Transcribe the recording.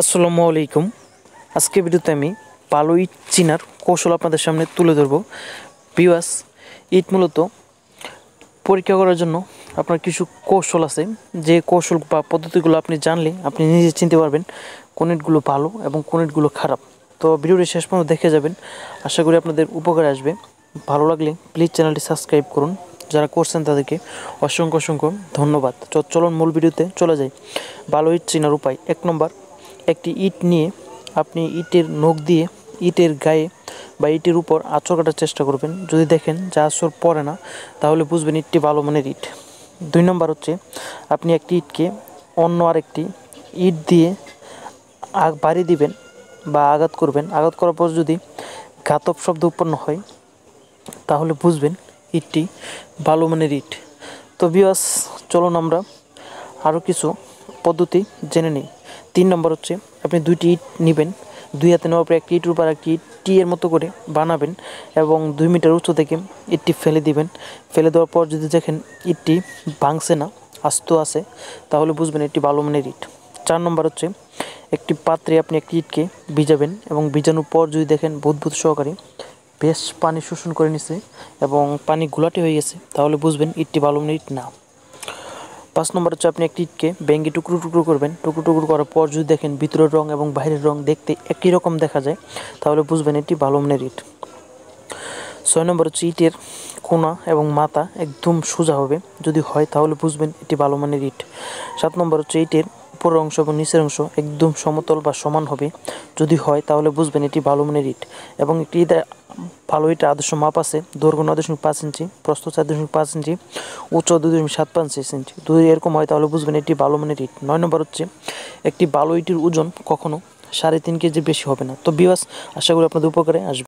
আসসালামু আলাইকুম আজকে ভিডিওতে আমি পালো ইট চিনার কৌশল আপনাদের সামনে তুলে ধরব পিওয়াস ইট মূলত পরীক্ষা করার জন্য আপনার কিছু কৌশল আছে যে কৌশল বা পদ্ধতিগুলো আপনি জানলে আপনি নিজে চিনতে পারবেন কোন ইটগুলো ভালো এবং কোন ইটগুলো খারাপ তো ভিডিওটি শেষ পর্যন্ত দেখে যাবেন আশা করি আপনাদের উপকারে আসবে ভালো লাগলে প্লিজ চ্যানেলটি সাবস্ক্রাইব করুন যারা করছেন তাদেরকে অসংখ্য অসংখ্য ধন্যবাদ চলন মূল ভিডিওতে চলে যাই ভালো ইট চিনার উপায় এক নম্বর একটি ইট নিয়ে আপনি ইটের নখ দিয়ে ইটের গায়ে বা ইটের উপর আঁচড় কাটার চেষ্টা করবেন যদি দেখেন যে আঁচড় পড়ে না তাহলে বুঝবেন ইটটি ভালো মানের ইট দুই নম্বর হচ্ছে আপনি একটি ইটকে অন্য আরেকটি ইট দিয়ে বাড়ি দিবেন বা আঘাত করবেন আঘাত করার পর যদি ঘাতক শব্দ উৎপন্ন হয় তাহলে বুঝবেন ইটটি ভালো মানের ইট তো বিয়াস চলুন আমরা আরও কিছু পদ্ধতি জেনে নিই তিন নম্বর হচ্ছে আপনি দুইটি ইট নেবেন দুই হাতে নেওয়ার পরে একটি ইটের উপর একটি ইট টি এর মতো করে বানাবেন এবং দুই মিটার উঁচু থেকে ইটটি ফেলে দিবেন ফেলে দেওয়ার পর যদি দেখেন ইটটি ভাঙছে না আস্ত আছে তাহলে বুঝবেন এটি ভালো মানের ইট চার নম্বর হচ্ছে একটি পাত্রে আপনি একটি ইটকে ভিজাবেন এবং ভিজানোর পর যদি দেখেন বুদবুদ সহকারে বেশ পানি শোষণ করে নিছে এবং পানি গুলাটি হয়ে গেছে তাহলে বুঝবেন ইটটি ভালো মানের ইট না পাঁচ নম্বর হচ্ছে আপনি একটি ইটকে ব্যাঙ্গে টুকরো টুকরো করবেন টুকরো টুকরো করার পর যদি দেখেন ভিতরের রং এবং বাইরের রং দেখতে একই রকম দেখা যায় তাহলে বুঝবেন এটি ভালো মনের ইট ছয় নম্বর হচ্ছে ইটের কোনা এবং মাথা একদম সোজা হবে যদি হয় তাহলে বুঝবেন এটি ভালো মানের ইট সাত নম্বর হচ্ছে ইটের উপরের অংশ এবং নিচের অংশ একদম সমতল বা সমান হবে যদি হয় তাহলে বুঝবেন এটি ভালো মানের ইট এবং একটি ভালো ইটের আদর্শ মাপ আছে দৈর্ঘ্য নয় দশমিক পাঁচ ইঞ্চি প্রস্থ চার দশমিক পাঁচ ইঞ্চি উচ্চ দুই দশমিক সাত পাঁচ ইঞ্চি যদি এরকম হয় তাহলে বুঝবেন এটি ভালো মানের ইট নয় নম্বর হচ্ছে একটি ভালো ইটের ওজন কখনো সাড়ে তিন কেজি বেশি হবে না তো বিবাস আশা করি আপনাদের উপকারে আসবে